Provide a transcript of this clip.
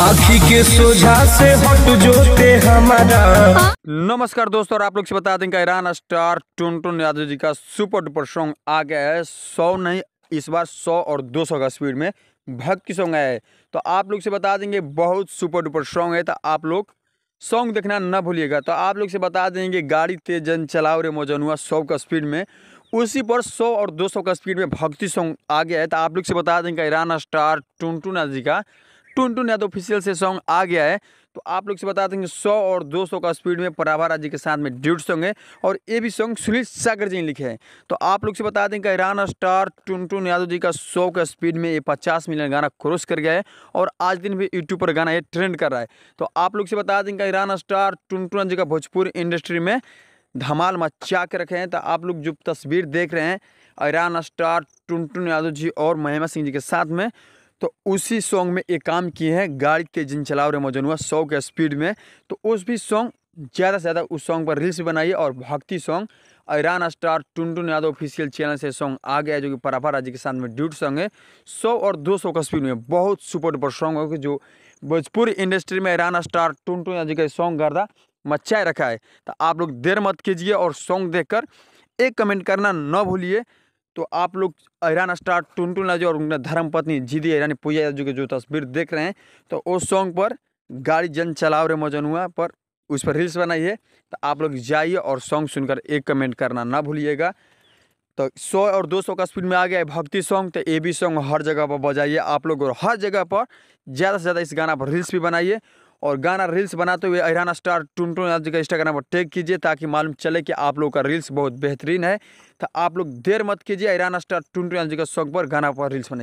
आखी के सोझा से हट जोते हमारा नमस्कार दोस्तों और आप लोग से बता दें ईरान स्टार टुन टुन यादव जी का सुपर डुपर सॉन्ग आ गया है सौ नहीं इस बार सौ और दो सौ का स्पीड में भक्ति सॉन्ग आया है तो आप लोग से बता देंगे बहुत सुपर डुपर सॉन्ग है तो आप लोग सॉन्ग देखना ना भूलिएगा तो आप लोग से बता देंगे गाड़ी तेज जन चलाओ रे हुआ सौ का स्पीड में उसी पर सौ और दो सौ का स्पीड में भक्ति सॉन्ग आ गया है तो आप लोग से बता देंगे ईरान स्टार टुनटुना जी का टुन टून यादव ऑफिशियल से सॉन्ग आ गया है तो आप लोग से बता देंगे 100 और 200 का स्पीड में पराभा राज्य के साथ में ड्यूट सॉन्ग है और ये भी सॉन्ग सुनील सागर जी ने लिखे हैं तो आप लोग से बता देंगे ईरान स्टार टुन टुन यादव जी का 100 का स्पीड में ये 50 मिलियन गाना क्रॉस कर गया है और आज दिन भी यूट्यूब पर गाना ये ट्रेंड कर रहा है तो आप लोग से बता देंगे ईरान स्टार टुन टुन जी का भोजपुर इंडस्ट्री में धमाल मचा के रखे हैं तो आप लोग जो तस्वीर देख रहे हैं ईरान स्टार टुन टुन यादव जी और महिमा सिंह जी के साथ में तो उसी सॉन्ग में एक काम किए हैं गाड़ी के जिन चलाओ रे मौजूद हुआ सौ के स्पीड में तो उस भी सॉन्ग ज़्यादा से ज़्यादा उस सॉन्ग पर रील्स बनाइए और भक्ति सॉन्ग ईरान star Tuntun Yadav official channel से सॉन्ग आ गया जो कि पराफा राज्य के साथ में ड्यूट सॉन्ग है सौ और दो सौ का स्पीड में बहुत सुपर डुपर सॉन्ग है जो भोजपुरी इंडस्ट्री में ईरान स्टार टुनटुन यादव का सॉन्ग गर्दा मच्छाए रखा है तो आप लोग देर मत कीजिए और सॉन्ग देख एक कमेंट करना न भूलिए तो आप लोग हैरान स्टार टुनटुन लाजू और धर्म धर्मपत्नी जीदी हैरानी पुया जो की जो तस्वीर देख रहे हैं तो उस सॉन्ग पर गाड़ी जन चलाव रे हुआ पर उस पर रील्स बनाइए तो आप लोग जाइए और सॉन्ग सुनकर एक कमेंट करना ना भूलिएगा तो 100 और 200 का स्पीड में आ गया है भक्ति सॉन्ग तो ए बी सॉन्ग हर जगह पर बजाइए आप लोग और हर जगह पर ज़्यादा से ज़्यादा इस गाना पर रील्स भी बनाइए और गाना रील्स बनाते हुए अहराना स्टार टुनटुन यादव जी का इंस्टाग्राम पर टैग कीजिए ताकि मालूम चले कि आप लोग का रील्स बहुत बेहतरीन है तो आप लोग देर मत कीजिए अहराना स्टार टुनटुन यादव जी का शौक पर गाना पर रील्स बनाइए